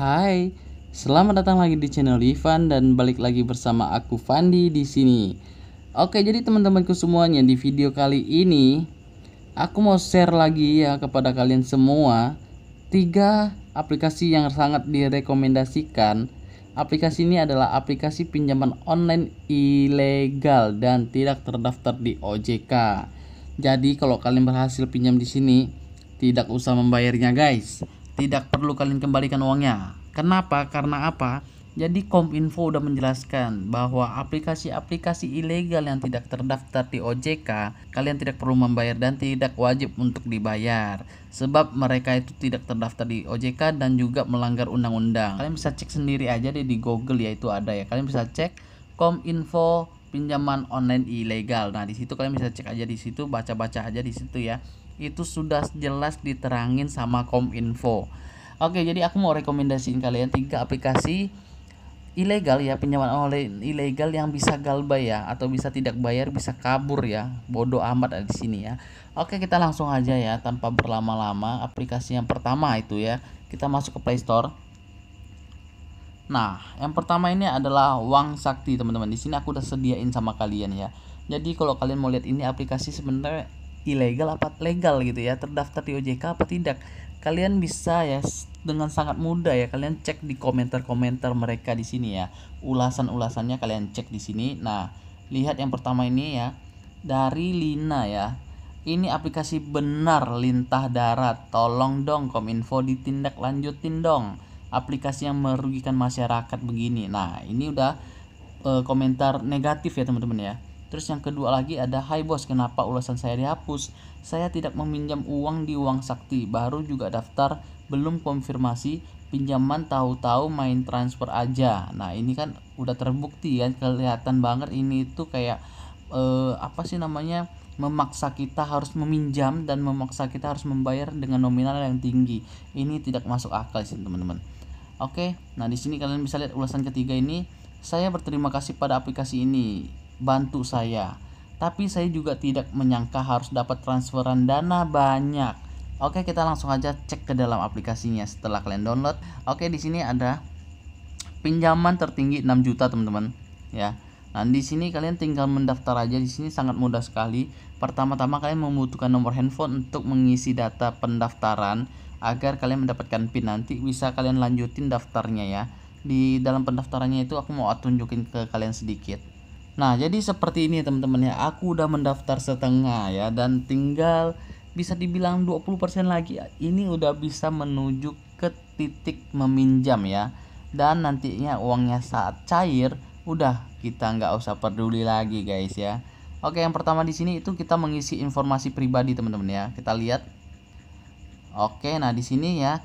Hai, selamat datang lagi di channel Ivan dan balik lagi bersama aku Fandi di sini. Oke, jadi teman-temanku semuanya di video kali ini aku mau share lagi ya kepada kalian semua tiga aplikasi yang sangat direkomendasikan. Aplikasi ini adalah aplikasi pinjaman online ilegal dan tidak terdaftar di OJK. Jadi kalau kalian berhasil pinjam di sini, tidak usah membayarnya guys tidak perlu kalian kembalikan uangnya Kenapa? Karena apa? Jadi Kominfo udah menjelaskan bahwa aplikasi-aplikasi ilegal yang tidak terdaftar di OJK, kalian tidak perlu membayar dan tidak wajib untuk dibayar sebab mereka itu tidak terdaftar di OJK dan juga melanggar undang-undang. Kalian bisa cek sendiri aja deh di Google yaitu ada ya. Kalian bisa cek Kominfo pinjaman online ilegal. Nah, di situ kalian bisa cek aja di situ, baca-baca aja di situ ya. Itu sudah jelas diterangin sama Kominfo. Oke, jadi aku mau rekomendasiin kalian tiga aplikasi ilegal ya pinjaman online ilegal yang bisa galba ya atau bisa tidak bayar bisa kabur ya bodoh amat ada di sini ya oke kita langsung aja ya tanpa berlama-lama aplikasi yang pertama itu ya kita masuk ke Play Store nah yang pertama ini adalah Wang Sakti teman-teman di sini aku udah sediain sama kalian ya jadi kalau kalian mau lihat ini aplikasi sebenarnya ilegal apa legal gitu ya terdaftar di OJK apa tidak kalian bisa ya dengan sangat mudah ya kalian cek di komentar-komentar mereka di sini ya ulasan-ulasannya kalian cek di sini nah lihat yang pertama ini ya dari Lina ya ini aplikasi benar lintah darat tolong dong kominfo ditindak lanjutin dong aplikasi yang merugikan masyarakat begini nah ini udah eh, komentar negatif ya teman-teman ya Terus yang kedua lagi ada Hai bos kenapa ulasan saya dihapus Saya tidak meminjam uang di uang sakti Baru juga daftar belum konfirmasi pinjaman tahu-tahu main transfer aja Nah ini kan udah terbukti kan kelihatan banget ini tuh kayak eh, apa sih namanya memaksa kita harus meminjam dan memaksa kita harus membayar dengan nominal yang tinggi. Ini tidak masuk akal sih teman-teman. Oke, nah di sini kalian bisa lihat ulasan ketiga ini. Saya berterima kasih pada aplikasi ini bantu saya. Tapi saya juga tidak menyangka harus dapat transferan dana banyak. Oke, kita langsung aja cek ke dalam aplikasinya setelah kalian download. Oke, di sini ada pinjaman tertinggi 6 juta, teman-teman. Ya. Nah, di sini kalian tinggal mendaftar aja. Di sini sangat mudah sekali. Pertama-tama kalian membutuhkan nomor handphone untuk mengisi data pendaftaran agar kalian mendapatkan PIN nanti bisa kalian lanjutin daftarnya ya. Di dalam pendaftarannya itu aku mau tunjukin ke kalian sedikit. Nah, jadi seperti ini teman-teman ya. Aku udah mendaftar setengah ya dan tinggal bisa dibilang 20% lagi. Ini udah bisa menuju ke titik meminjam ya. Dan nantinya uangnya saat cair udah kita nggak usah peduli lagi guys ya. Oke, yang pertama di sini itu kita mengisi informasi pribadi teman-teman ya. Kita lihat. Oke, nah di sini ya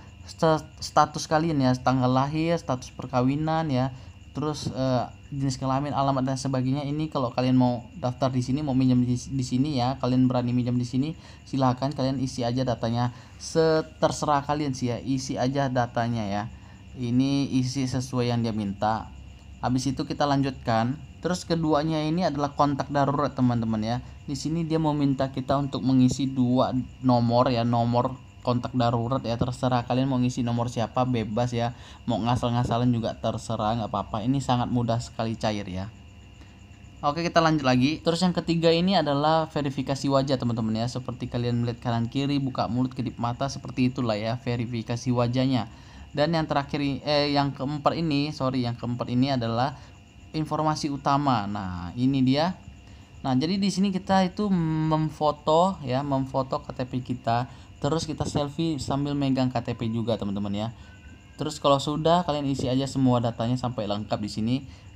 status kalian ya, tanggal lahir, status perkawinan ya, terus eh, jenis kelamin, alamat dan sebagainya. Ini kalau kalian mau daftar di sini, mau minjam di, sini ya, kalian berani minjam di sini, silahkan kalian isi aja datanya. seterserah kalian sih ya, isi aja datanya ya. Ini isi sesuai yang dia minta. Habis itu kita lanjutkan. Terus keduanya ini adalah kontak darurat teman-teman ya. Di sini dia mau minta kita untuk mengisi dua nomor ya, nomor kontak darurat ya terserah kalian mau ngisi nomor siapa bebas ya mau ngasal-ngasalan juga terserah nggak apa-apa ini sangat mudah sekali cair ya Oke kita lanjut lagi Terus yang ketiga ini adalah verifikasi wajah teman-teman ya Seperti kalian melihat kanan kiri, buka mulut, kedip mata Seperti itulah ya verifikasi wajahnya Dan yang terakhir, eh yang keempat ini Sorry yang keempat ini adalah informasi utama Nah ini dia Nah jadi di sini kita itu memfoto ya Memfoto KTP kita terus kita selfie sambil megang KTP juga teman-teman ya terus kalau sudah kalian isi aja semua datanya sampai lengkap di sini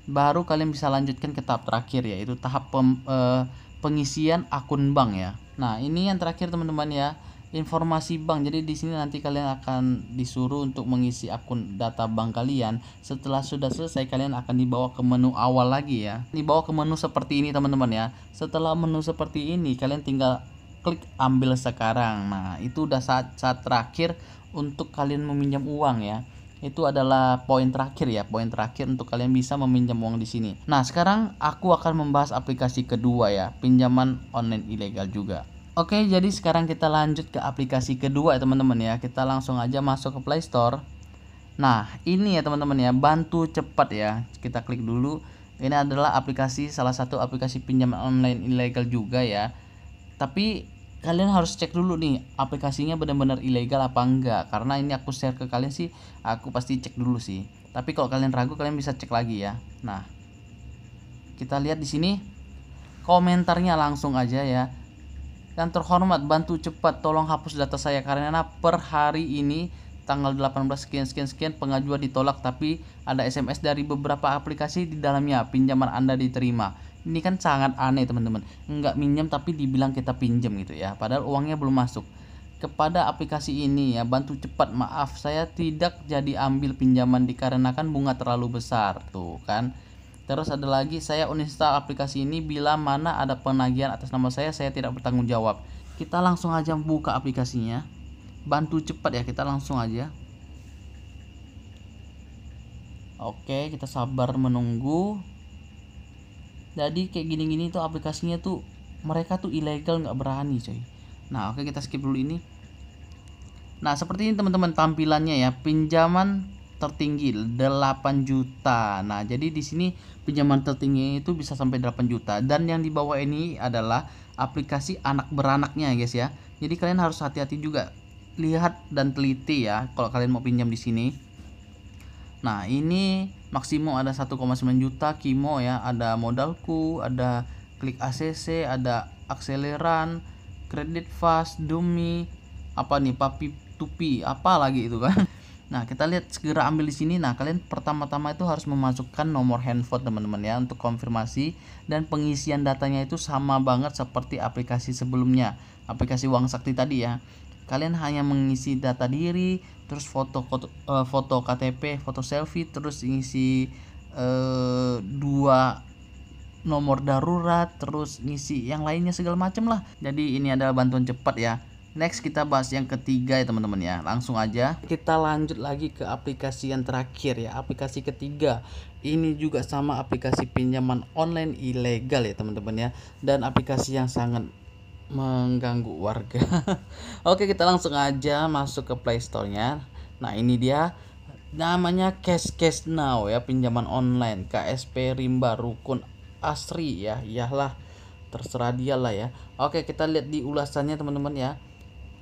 baru kalian bisa lanjutkan ke tahap terakhir yaitu tahap pem, e, pengisian akun bank ya nah ini yang terakhir teman-teman ya informasi bank. Jadi di sini nanti kalian akan disuruh untuk mengisi akun data bank kalian. Setelah sudah selesai kalian akan dibawa ke menu awal lagi ya. Dibawa ke menu seperti ini teman-teman ya. Setelah menu seperti ini kalian tinggal klik ambil sekarang. Nah, itu udah saat-saat terakhir untuk kalian meminjam uang ya. Itu adalah poin terakhir ya, poin terakhir untuk kalian bisa meminjam uang di sini. Nah, sekarang aku akan membahas aplikasi kedua ya, pinjaman online ilegal juga. Oke, jadi sekarang kita lanjut ke aplikasi kedua ya teman-teman ya. Kita langsung aja masuk ke Play Store. Nah, ini ya teman-teman ya, bantu cepat ya. Kita klik dulu. Ini adalah aplikasi salah satu aplikasi pinjaman online ilegal juga ya tapi kalian harus cek dulu nih aplikasinya benar-benar ilegal apa enggak karena ini aku share ke kalian sih aku pasti cek dulu sih tapi kalau kalian ragu kalian bisa cek lagi ya nah kita lihat di sini komentarnya langsung aja ya yang terhormat bantu cepat tolong hapus data saya karena per hari ini tanggal 18 sekian sekian sekian pengajuan ditolak tapi ada SMS dari beberapa aplikasi di dalamnya pinjaman Anda diterima. Ini kan sangat aneh teman-teman. Nggak minjem tapi dibilang kita pinjem gitu ya. Padahal uangnya belum masuk. Kepada aplikasi ini ya bantu cepat maaf saya tidak jadi ambil pinjaman dikarenakan bunga terlalu besar tuh kan. Terus ada lagi saya uninstall aplikasi ini bila mana ada penagihan atas nama saya saya tidak bertanggung jawab. Kita langsung aja buka aplikasinya bantu cepat ya kita langsung aja oke kita sabar menunggu jadi kayak gini-gini tuh aplikasinya tuh mereka tuh ilegal nggak berani coy nah oke kita skip dulu ini nah seperti ini teman-teman tampilannya ya pinjaman tertinggi 8 juta. Nah, jadi di sini pinjaman tertinggi itu bisa sampai 8 juta dan yang di bawah ini adalah aplikasi anak beranaknya, guys ya. Jadi kalian harus hati-hati juga lihat dan teliti ya kalau kalian mau pinjam di sini. Nah, ini maksimum ada 1,9 juta kimo ya, ada modalku, ada klik ACC, ada akseleran, kredit fast, dummy, apa nih papi tupi, apa lagi itu kan. Nah, kita lihat segera ambil di sini. Nah, kalian pertama-tama itu harus memasukkan nomor handphone teman-teman ya untuk konfirmasi dan pengisian datanya itu sama banget seperti aplikasi sebelumnya, aplikasi Uang Sakti tadi ya kalian hanya mengisi data diri terus foto foto, eh, foto KTP foto selfie terus ngisi uh, dua nomor darurat terus ngisi yang lainnya segala macam lah jadi ini adalah bantuan cepat ya Next kita bahas yang ketiga ya teman-teman ya Langsung aja Kita lanjut lagi ke aplikasi yang terakhir ya Aplikasi ketiga Ini juga sama aplikasi pinjaman online ilegal ya teman-teman ya Dan aplikasi yang sangat mengganggu warga. Oke, kita langsung aja masuk ke Play Store-nya. Nah, ini dia namanya Cash Cash Now ya, pinjaman online KSP Rimba Rukun Asri ya. Iyalah, terserah dia lah ya. Oke, kita lihat di ulasannya teman-teman ya.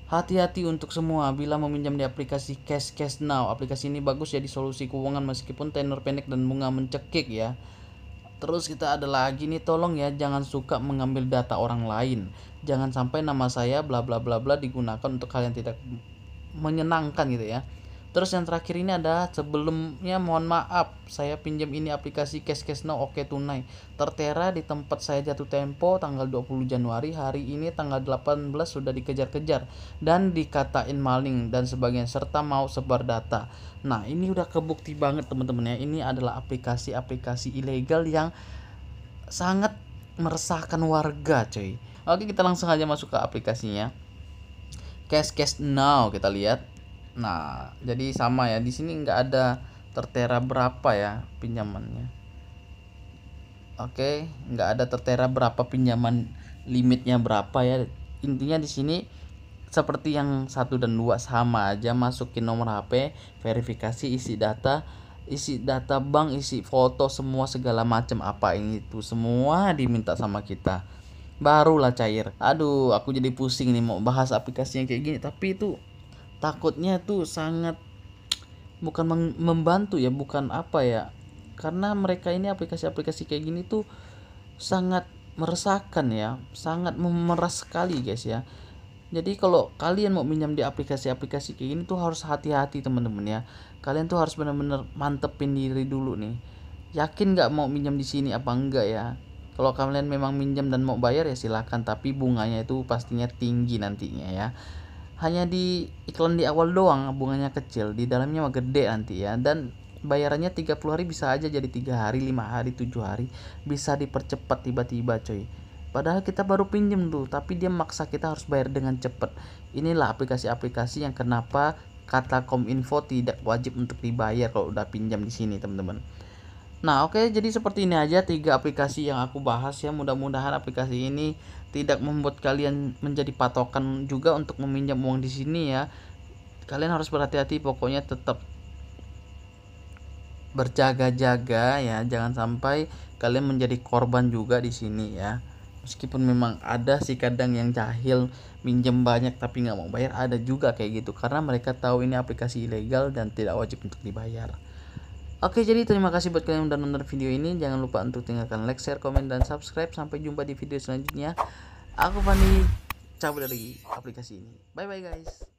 Hati-hati untuk semua bila meminjam di aplikasi Cash Cash Now. Aplikasi ini bagus ya di solusi keuangan meskipun tenor pendek dan bunga mencekik ya. Terus kita ada lagi nih tolong ya jangan suka mengambil data orang lain. Jangan sampai nama saya bla bla bla bla digunakan untuk kalian tidak menyenangkan gitu ya. Terus yang terakhir ini adalah sebelumnya mohon maaf saya pinjam ini aplikasi Cash Cash Now Oke Tunai tertera di tempat saya jatuh tempo tanggal 20 Januari hari ini tanggal 18 sudah dikejar-kejar dan dikatain maling dan sebagainya serta mau sebar data. Nah ini udah kebukti banget teman-teman ya ini adalah aplikasi-aplikasi ilegal yang sangat meresahkan warga coy. Oke kita langsung aja masuk ke aplikasinya. Cash Cash Now kita lihat Nah, jadi sama ya. Di sini nggak ada tertera berapa ya pinjamannya. Oke, nggak ada tertera berapa pinjaman limitnya berapa ya. Intinya di sini seperti yang satu dan dua sama aja masukin nomor HP, verifikasi isi data, isi data bank, isi foto semua segala macam apa ini itu semua diminta sama kita. Barulah cair. Aduh, aku jadi pusing nih mau bahas aplikasinya kayak gini tapi itu takutnya tuh sangat bukan membantu ya bukan apa ya karena mereka ini aplikasi-aplikasi kayak gini tuh sangat meresahkan ya sangat memeras sekali guys ya jadi kalau kalian mau minjam di aplikasi-aplikasi kayak gini tuh harus hati-hati teman-teman ya kalian tuh harus benar-benar mantepin diri dulu nih yakin nggak mau minjam di sini apa enggak ya kalau kalian memang minjam dan mau bayar ya silahkan tapi bunganya itu pastinya tinggi nantinya ya hanya di iklan di awal doang bunganya kecil di dalamnya mah gede nanti ya dan bayarannya 30 hari bisa aja jadi tiga hari lima hari tujuh hari bisa dipercepat tiba-tiba coy padahal kita baru pinjem tuh tapi dia maksa kita harus bayar dengan cepet inilah aplikasi-aplikasi yang kenapa kata kominfo tidak wajib untuk dibayar kalau udah pinjam di sini teman-teman Nah, oke, okay, jadi seperti ini aja tiga aplikasi yang aku bahas ya. Mudah-mudahan aplikasi ini tidak membuat kalian menjadi patokan juga untuk meminjam uang di sini ya. Kalian harus berhati-hati, pokoknya tetap berjaga-jaga ya. Jangan sampai kalian menjadi korban juga di sini ya. Meskipun memang ada sih kadang yang jahil minjem banyak tapi nggak mau bayar, ada juga kayak gitu karena mereka tahu ini aplikasi ilegal dan tidak wajib untuk dibayar. Oke, jadi terima kasih buat kalian yang udah nonton video ini. Jangan lupa untuk tinggalkan like, share, komen, dan subscribe. Sampai jumpa di video selanjutnya. Aku Fanny, cabut dari aplikasi ini. Bye-bye guys.